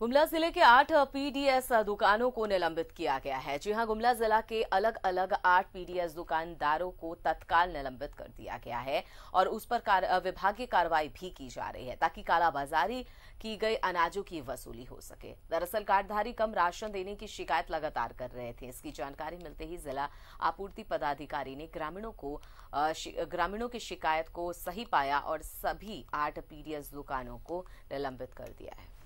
गुमला जिले के आठ पीडीएस दुकानों को निलंबित किया गया है जी हां गुमला जिला के अलग अलग आठ पीडीएस दुकानदारों को तत्काल निलंबित कर दिया गया है और उस पर कार, विभागीय कार्रवाई भी की जा रही है ताकि कालाबाजारी की गई अनाजों की वसूली हो सके दरअसल कार्डधारी कम राशन देने की शिकायत लगातार कर रहे थे इसकी जानकारी मिलते ही जिला आपूर्ति पदाधिकारी ने ग्रामीणों को ग्रामीणों की शिकायत को सही पाया और सभी आठ पीडीएस दुकानों को निलंबित कर दिया है